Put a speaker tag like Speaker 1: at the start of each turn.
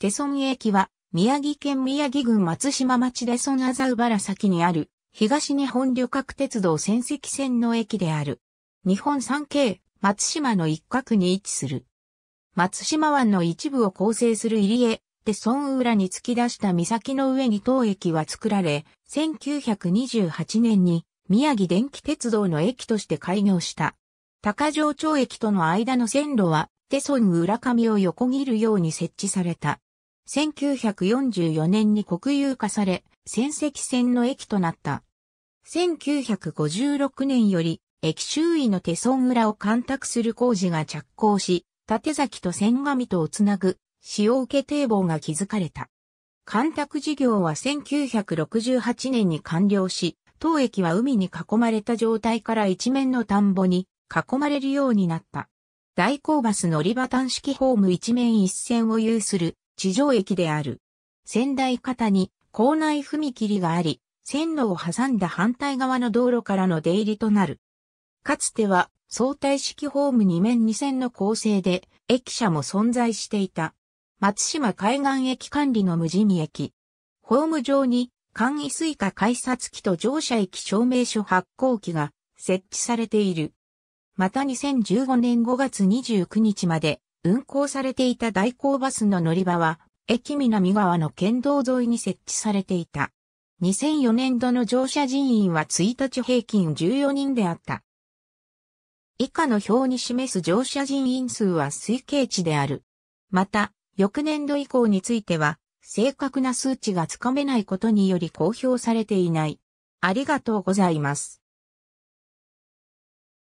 Speaker 1: テソン駅は、宮城県宮城郡松島町でザウバラ先にある、東日本旅客鉄道仙石線の駅である。日本三景、松島の一角に位置する。松島湾の一部を構成する入江、テソン浦に突き出した岬の上に当駅は作られ、1928年に宮城電気鉄道の駅として開業した。高城町駅との間の線路は、テソン浦上を横切るように設置された。1944年に国有化され、戦石線の駅となった。1956年より、駅周囲の手村裏を干拓する工事が着工し、立崎と仙神とをつなぐ、使用受け堤防が築かれた。干拓事業は1968年に完了し、当駅は海に囲まれた状態から一面の田んぼに囲まれるようになった。大工バス乗り場単式ホーム一面一線を有する地上駅である。仙台方に構内踏切があり、線路を挟んだ反対側の道路からの出入りとなる。かつては相対式ホーム2面2線の構成で駅舎も存在していた。松島海岸駅管理の無地味駅。ホーム上に簡易スイカ改札機と乗車駅証明書発行機が設置されている。また2015年5月29日まで運行されていた代行バスの乗り場は、駅南側の県道沿いに設置されていた。2004年度の乗車人員は1日平均14人であった。以下の表に示す乗車人員数は推計値である。また、翌年度以降については、正確な数値がつかめないことにより公表されていない。ありがとうございます。